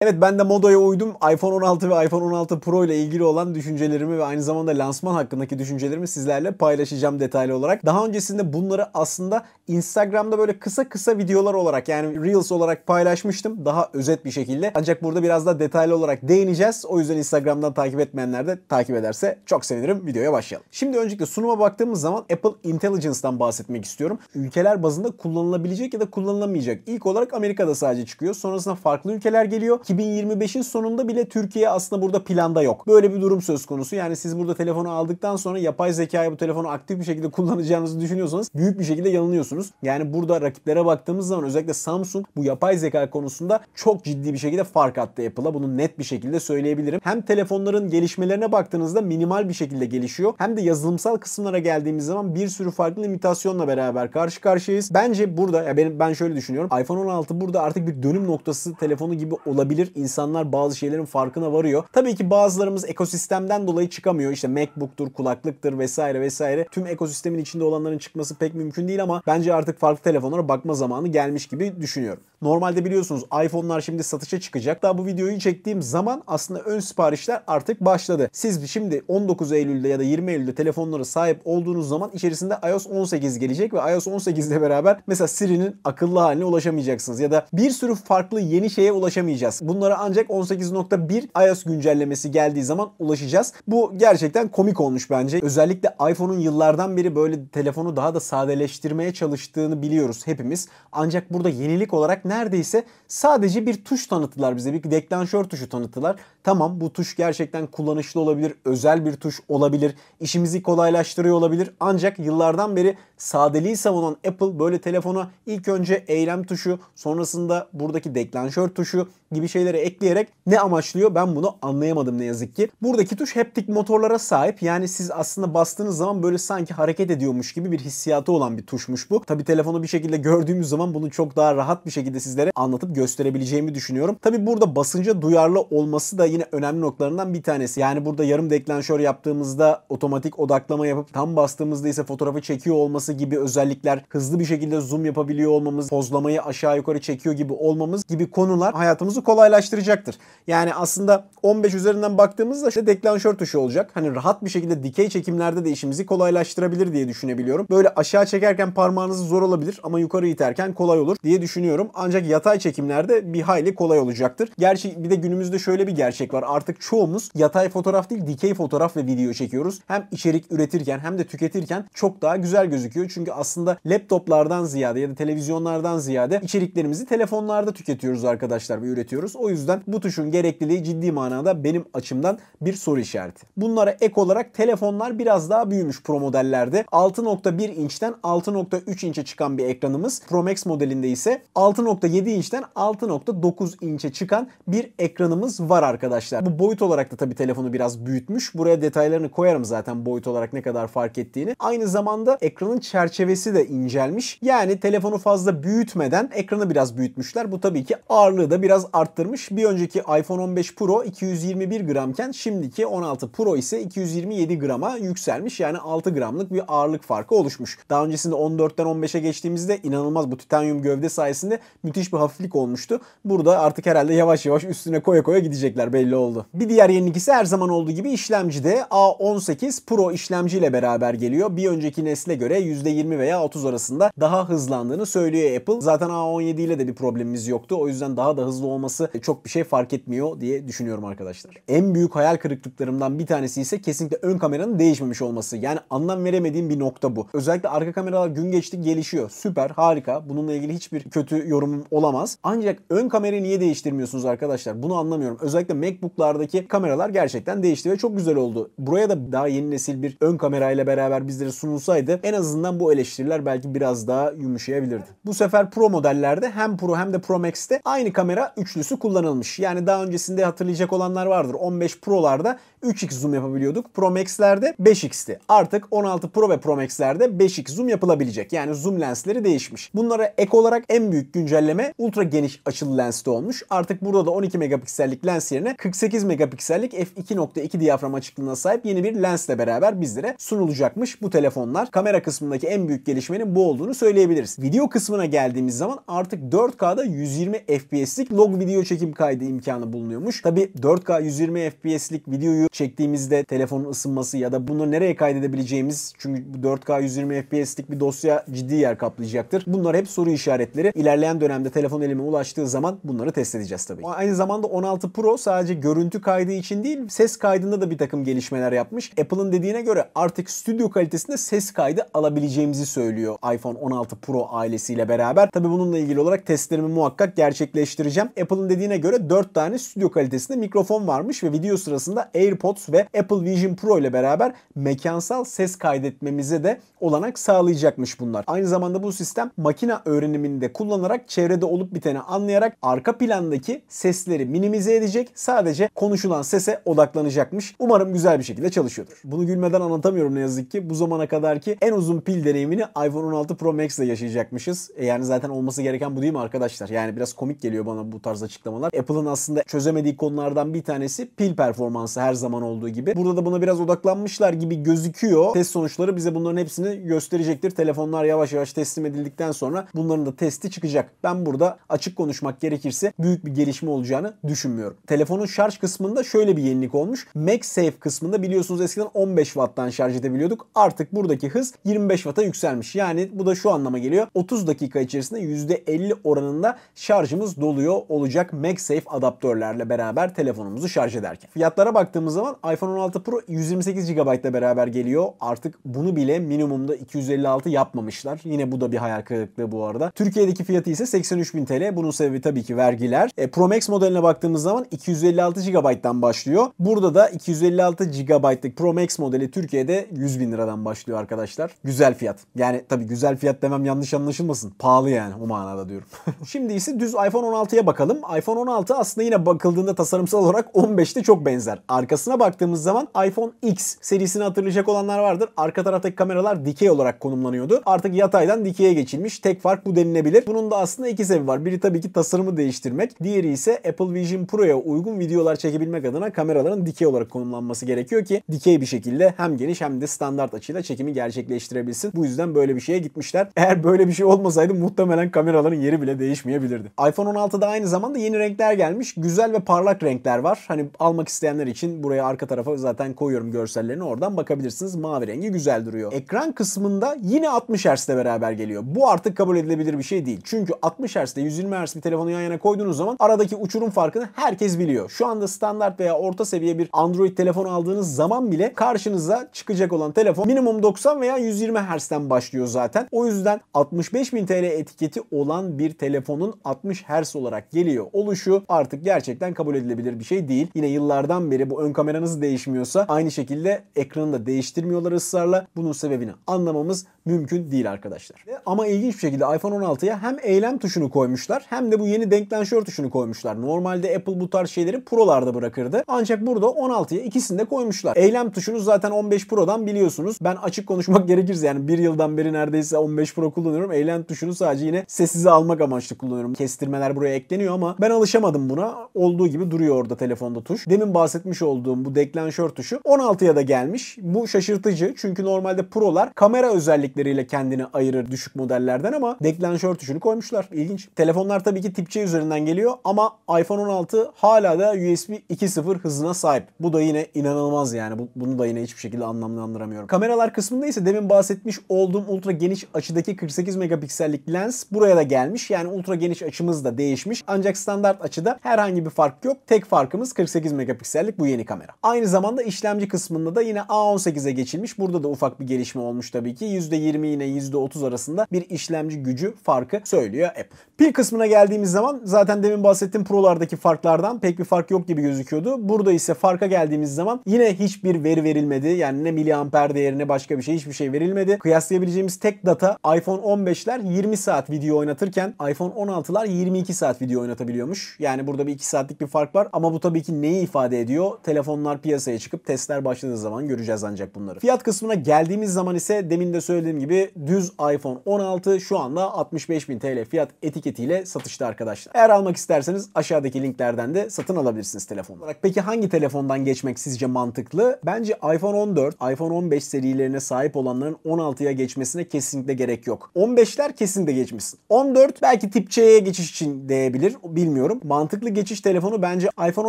Evet ben de modaya uydum. iPhone 16 ve iPhone 16 Pro ile ilgili olan düşüncelerimi ve aynı zamanda lansman hakkındaki düşüncelerimi sizlerle paylaşacağım detaylı olarak. Daha öncesinde bunları aslında Instagram'da böyle kısa kısa videolar olarak yani Reels olarak paylaşmıştım. Daha özet bir şekilde. Ancak burada biraz daha detaylı olarak değineceğiz. O yüzden Instagram'dan takip etmeyenler de takip ederse çok sevinirim. Videoya başlayalım. Şimdi öncelikle sunuma baktığımız zaman Apple Intelligence'dan bahsetmek istiyorum. Ülkeler bazında kullanılabilecek ya da kullanılamayacak. İlk olarak Amerika'da sadece çıkıyor. Sonrasında farklı ülkeler geliyor. 2025'in sonunda bile Türkiye aslında burada planda yok. Böyle bir durum söz konusu. Yani siz burada telefonu aldıktan sonra yapay zekaya bu telefonu aktif bir şekilde kullanacağınızı düşünüyorsanız büyük bir şekilde yanılıyorsunuz. Yani burada rakiplere baktığımız zaman özellikle Samsung bu yapay zeka konusunda çok ciddi bir şekilde fark attı Apple'a. Bunu net bir şekilde söyleyebilirim. Hem telefonların gelişmelerine baktığınızda minimal bir şekilde gelişiyor. Hem de yazılımsal kısımlara geldiğimiz zaman bir sürü farklı limitasyonla beraber karşı karşıyayız. Bence burada ya benim ben şöyle düşünüyorum. iPhone 16 burada artık bir dönüm noktası telefonu gibi olabilir olabilir. İnsanlar bazı şeylerin farkına varıyor. Tabii ki bazılarımız ekosistemden dolayı çıkamıyor. İşte MacBook'tur, kulaklıktır vesaire vesaire. Tüm ekosistemin içinde olanların çıkması pek mümkün değil ama bence artık farklı telefonlara bakma zamanı gelmiş gibi düşünüyorum. Normalde biliyorsunuz iPhone'lar şimdi satışa çıkacak. Daha bu videoyu çektiğim zaman aslında ön siparişler artık başladı. Siz şimdi 19 Eylül'de ya da 20 Eylül'de telefonlara sahip olduğunuz zaman içerisinde iOS 18 gelecek ve iOS 18 ile beraber mesela Siri'nin akıllı haline ulaşamayacaksınız ya da bir sürü farklı yeni şeye ulaşamayacağız. Bunlara ancak 18.1 iOS güncellemesi geldiği zaman ulaşacağız. Bu gerçekten komik olmuş bence. Özellikle iPhone'un yıllardan beri böyle telefonu daha da sadeleştirmeye çalıştığını biliyoruz hepimiz. Ancak burada yenilik olarak neredeyse sadece bir tuş tanıttılar bize. Bir deklanşör tuşu tanıttılar. Tamam bu tuş gerçekten kullanışlı olabilir. Özel bir tuş olabilir. işimizi kolaylaştırıyor olabilir. Ancak yıllardan beri sadeliği savunan Apple böyle telefona ilk önce eylem tuşu sonrasında buradaki deklanşör tuşu gibi şeyleri ekleyerek ne amaçlıyor ben bunu anlayamadım ne yazık ki. Buradaki tuş heptik motorlara sahip yani siz aslında bastığınız zaman böyle sanki hareket ediyormuş gibi bir hissiyatı olan bir tuşmuş bu. Tabi telefonu bir şekilde gördüğümüz zaman bunu çok daha rahat bir şekilde sizlere anlatıp gösterebileceğimi düşünüyorum. Tabi burada basınca duyarlı olması da yine önemli noktalarından bir tanesi. Yani burada yarım deklanşör yaptığımızda otomatik odaklama yapıp tam bastığımızda ise fotoğrafı çekiyor olması gibi özellikler, hızlı bir şekilde zoom yapabiliyor olmamız, pozlamayı aşağı yukarı çekiyor gibi olmamız gibi konular hayatımızı bulmanızı kolaylaştıracaktır. Yani aslında 15 üzerinden baktığımızda işte deklanşör tuşu olacak. Hani rahat bir şekilde dikey çekimlerde de işimizi kolaylaştırabilir diye düşünebiliyorum. Böyle aşağı çekerken parmağınızı zor olabilir ama yukarı iterken kolay olur diye düşünüyorum. Ancak yatay çekimlerde bir hayli kolay olacaktır. Gerçi bir de günümüzde şöyle bir gerçek var. Artık çoğumuz yatay fotoğraf değil dikey fotoğraf ve video çekiyoruz. Hem içerik üretirken hem de tüketirken çok daha güzel gözüküyor. Çünkü aslında laptoplardan ziyade ya da televizyonlardan ziyade içeriklerimizi telefonlarda tüketiyoruz arkadaşlar ve üretiyoruz üretiyoruz. O yüzden bu tuşun gerekliliği ciddi manada benim açımdan bir soru işareti. Bunlara ek olarak telefonlar biraz daha büyümüş Pro modellerde. 6.1 inçten 6.3 inçe çıkan bir ekranımız. Pro Max modelinde ise 6.7 inçten 6.9 inçe çıkan bir ekranımız var arkadaşlar. Bu boyut olarak da tabi telefonu biraz büyütmüş. Buraya detaylarını koyarım zaten boyut olarak ne kadar fark ettiğini. Aynı zamanda ekranın çerçevesi de incelmiş. Yani telefonu fazla büyütmeden ekranı biraz büyütmüşler. Bu tabii ki ağırlığı da biraz arttırmış. Bir önceki iPhone 15 Pro 221 gramken şimdiki 16 Pro ise 227 grama yükselmiş. Yani 6 gramlık bir ağırlık farkı oluşmuş. Daha öncesinde 14'ten 15'e geçtiğimizde inanılmaz bu titanyum gövde sayesinde müthiş bir hafiflik olmuştu. Burada artık herhalde yavaş yavaş üstüne koya koya gidecekler belli oldu. Bir diğer yenilik ise her zaman olduğu gibi işlemcide A18 Pro işlemci ile beraber geliyor. Bir önceki nesle göre %20 veya 30 arasında daha hızlandığını söylüyor Apple. Zaten A17 ile de bir problemimiz yoktu. O yüzden daha da hızlı olması olması çok bir şey fark etmiyor diye düşünüyorum arkadaşlar. En büyük hayal kırıklıklarımdan bir tanesi ise kesinlikle ön kameranın değişmemiş olması. Yani anlam veremediğim bir nokta bu. Özellikle arka kameralar gün geçti gelişiyor. Süper, harika. Bununla ilgili hiçbir kötü yorumum olamaz. Ancak ön kamerayı niye değiştirmiyorsunuz arkadaşlar? Bunu anlamıyorum. Özellikle MacBook'lardaki kameralar gerçekten değişti ve çok güzel oldu. Buraya da daha yeni nesil bir ön kamerayla beraber bizlere sunulsaydı en azından bu eleştiriler belki biraz daha yumuşayabilirdi. Bu sefer Pro modellerde hem Pro hem de Pro Max'te aynı kamera üçlü üçlüsü kullanılmış. Yani daha öncesinde hatırlayacak olanlar vardır. 15 Pro'larda 3x zoom yapabiliyorduk. Pro Max'lerde 5x'ti. Artık 16 Pro ve Pro Max'lerde 5x zoom yapılabilecek. Yani zoom lensleri değişmiş. Bunlara ek olarak en büyük güncelleme ultra geniş açılı lenste olmuş. Artık burada da 12 megapiksellik lens yerine 48 megapiksellik f2.2 diyafram açıklığına sahip yeni bir lensle beraber bizlere sunulacakmış bu telefonlar. Kamera kısmındaki en büyük gelişmenin bu olduğunu söyleyebiliriz. Video kısmına geldiğimiz zaman artık 4K'da 120 FPS'lik log video video çekim kaydı imkanı bulunuyormuş. Tabi 4K 120 FPS'lik videoyu çektiğimizde telefonun ısınması ya da bunu nereye kaydedebileceğimiz çünkü 4K 120 FPS'lik bir dosya ciddi yer kaplayacaktır. Bunlar hep soru işaretleri. İlerleyen dönemde telefon elime ulaştığı zaman bunları test edeceğiz tabii. Aynı zamanda 16 Pro sadece görüntü kaydı için değil ses kaydında da bir takım gelişmeler yapmış. Apple'ın dediğine göre artık stüdyo kalitesinde ses kaydı alabileceğimizi söylüyor iPhone 16 Pro ailesiyle beraber. Tabii bununla ilgili olarak testlerimi muhakkak gerçekleştireceğim. Apple Apple'ın dediğine göre 4 tane stüdyo kalitesinde mikrofon varmış ve video sırasında AirPods ve Apple Vision Pro ile beraber mekansal ses kaydetmemize de olanak sağlayacakmış bunlar. Aynı zamanda bu sistem makine öğrenimini de kullanarak çevrede olup biteni anlayarak arka plandaki sesleri minimize edecek. Sadece konuşulan sese odaklanacakmış. Umarım güzel bir şekilde çalışıyordur. Bunu gülmeden anlatamıyorum ne yazık ki. Bu zamana kadarki en uzun pil deneyimini iPhone 16 Pro Max ile yaşayacakmışız. E yani zaten olması gereken bu değil mi arkadaşlar? Yani biraz komik geliyor bana bu tarz tarz açıklamalar. Apple'ın aslında çözemediği konulardan bir tanesi pil performansı her zaman olduğu gibi. Burada da buna biraz odaklanmışlar gibi gözüküyor. Test sonuçları bize bunların hepsini gösterecektir. Telefonlar yavaş yavaş teslim edildikten sonra bunların da testi çıkacak. Ben burada açık konuşmak gerekirse büyük bir gelişme olacağını düşünmüyorum. Telefonun şarj kısmında şöyle bir yenilik olmuş. MagSafe kısmında biliyorsunuz eskiden 15 watt'tan şarj edebiliyorduk. Artık buradaki hız 25 watt'a yükselmiş. Yani bu da şu anlama geliyor. 30 dakika içerisinde %50 oranında şarjımız doluyor olacak olacak MagSafe adaptörlerle beraber telefonumuzu şarj ederken. Fiyatlara baktığımız zaman iPhone 16 Pro 128 GB ile beraber geliyor. Artık bunu bile minimumda 256 yapmamışlar. Yine bu da bir hayal kırıklığı bu arada. Türkiye'deki fiyatı ise 83.000 TL. Bunun sebebi tabii ki vergiler. E, Pro Max modeline baktığımız zaman 256 GB'dan başlıyor. Burada da 256 GB'lık Pro Max modeli Türkiye'de 100.000 liradan başlıyor arkadaşlar. Güzel fiyat. Yani tabii güzel fiyat demem yanlış anlaşılmasın. Pahalı yani o manada diyorum. Şimdi ise düz iPhone 16'ya bakalım bakalım. iPhone 16 aslında yine bakıldığında tasarımsal olarak 15'te çok benzer. Arkasına baktığımız zaman iPhone X serisini hatırlayacak olanlar vardır. Arka taraftaki kameralar dikey olarak konumlanıyordu. Artık yataydan dikeye geçilmiş. Tek fark bu denilebilir. Bunun da aslında iki sebebi var. Biri tabii ki tasarımı değiştirmek. Diğeri ise Apple Vision Pro'ya uygun videolar çekebilmek adına kameraların dikey olarak konumlanması gerekiyor ki dikey bir şekilde hem geniş hem de standart açıyla çekimi gerçekleştirebilsin. Bu yüzden böyle bir şeye gitmişler. Eğer böyle bir şey olmasaydı muhtemelen kameraların yeri bile değişmeyebilirdi. iPhone 16'da aynı zamanda zaman yeni renkler gelmiş. Güzel ve parlak renkler var. Hani almak isteyenler için buraya arka tarafa zaten koyuyorum görsellerini. Oradan bakabilirsiniz. Mavi rengi güzel duruyor. Ekran kısmında yine 60 Hz ile beraber geliyor. Bu artık kabul edilebilir bir şey değil. Çünkü 60 Hz ile 120 Hz bir telefonu yan yana koyduğunuz zaman aradaki uçurum farkını herkes biliyor. Şu anda standart veya orta seviye bir Android telefon aldığınız zaman bile karşınıza çıkacak olan telefon minimum 90 veya 120 Hz'den başlıyor zaten. O yüzden 65.000 TL etiketi olan bir telefonun 60 Hz olarak geliyor geliyor oluşu artık gerçekten kabul edilebilir bir şey değil. Yine yıllardan beri bu ön kameranız değişmiyorsa aynı şekilde ekranı da değiştirmiyorlar ısrarla. Bunun sebebini anlamamız mümkün değil arkadaşlar. Ama ilginç bir şekilde iPhone 16'ya hem eylem tuşunu koymuşlar hem de bu yeni denklenşör tuşunu koymuşlar. Normalde Apple bu tarz şeyleri Pro'larda bırakırdı. Ancak burada 16'ya ikisini de koymuşlar. Eylem tuşunu zaten 15 Pro'dan biliyorsunuz. Ben açık konuşmak gerekirse yani bir yıldan beri neredeyse 15 Pro kullanıyorum. Eylem tuşunu sadece yine sessize almak amaçlı kullanıyorum. Kestirmeler buraya ekleniyor ama ben alışamadım buna. Olduğu gibi duruyor orada telefonda tuş. Demin bahsetmiş olduğum bu deklanşör tuşu 16'ya da gelmiş. Bu şaşırtıcı çünkü normalde Pro'lar kamera özellikleri özellikleriyle kendini ayırır düşük modellerden ama deklanşör tuşunu koymuşlar. İlginç. Telefonlar tabii ki tipçe üzerinden geliyor ama iPhone 16 hala da USB 2.0 hızına sahip. Bu da yine inanılmaz yani. Bu, bunu da yine hiçbir şekilde anlamlandıramıyorum. Kameralar kısmında ise demin bahsetmiş olduğum ultra geniş açıdaki 48 megapiksellik lens buraya da gelmiş. Yani ultra geniş açımız da değişmiş. Ancak standart açıda herhangi bir fark yok. Tek farkımız 48 megapiksellik bu yeni kamera. Aynı zamanda işlemci kısmında da yine A18'e geçilmiş. Burada da ufak bir gelişme olmuş tabii ki. %20 %20 ile %30 arasında bir işlemci gücü farkı söylüyor Apple. Pil kısmına geldiğimiz zaman zaten demin bahsettiğim Pro'lardaki farklardan pek bir fark yok gibi gözüküyordu. Burada ise farka geldiğimiz zaman yine hiçbir veri verilmedi. Yani ne miliamper değeri ne başka bir şey hiçbir şey verilmedi. Kıyaslayabileceğimiz tek data iPhone 15'ler 20 saat video oynatırken iPhone 16'lar 22 saat video oynatabiliyormuş. Yani burada bir 2 saatlik bir fark var ama bu tabii ki neyi ifade ediyor? Telefonlar piyasaya çıkıp testler başladığı zaman göreceğiz ancak bunları. Fiyat kısmına geldiğimiz zaman ise demin de söylediğim Dediğim gibi düz iPhone 16 şu anda 65.000 TL fiyat etiketiyle satışta arkadaşlar. Eğer almak isterseniz aşağıdaki linklerden de satın alabilirsiniz telefon olarak. Peki hangi telefondan geçmek sizce mantıklı? Bence iPhone 14, iPhone 15 serilerine sahip olanların 16'ya geçmesine kesinlikle gerek yok. 15'ler kesin de geçmesin. 14 belki tip C'ye geçiş için değebilir bilmiyorum. Mantıklı geçiş telefonu bence iPhone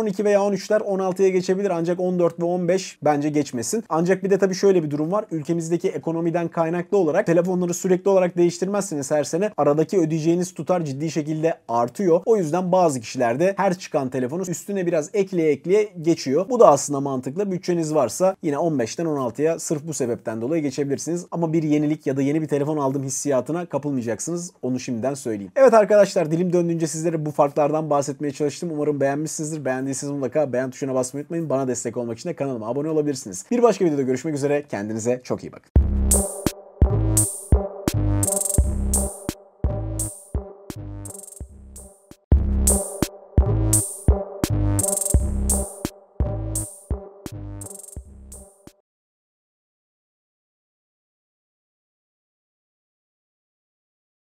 12 veya 13'ler 16'ya geçebilir ancak 14 ve 15 bence geçmesin. Ancak bir de tabii şöyle bir durum var. Ülkemizdeki ekonomiden kaynak sürekli olarak telefonları sürekli olarak değiştirmezseniz her sene aradaki ödeyeceğiniz tutar ciddi şekilde artıyor. O yüzden bazı kişilerde her çıkan telefonu üstüne biraz ekleye ekleye geçiyor. Bu da aslında mantıklı. Bütçeniz varsa yine 15'ten 16'ya sırf bu sebepten dolayı geçebilirsiniz. Ama bir yenilik ya da yeni bir telefon aldım hissiyatına kapılmayacaksınız. Onu şimdiden söyleyeyim. Evet arkadaşlar dilim döndüğünce sizlere bu farklardan bahsetmeye çalıştım. Umarım beğenmişsinizdir. Beğendiyseniz mutlaka beğen tuşuna basmayı unutmayın. Bana destek olmak için de kanalıma abone olabilirsiniz. Bir başka videoda görüşmek üzere. Kendinize çok iyi bakın.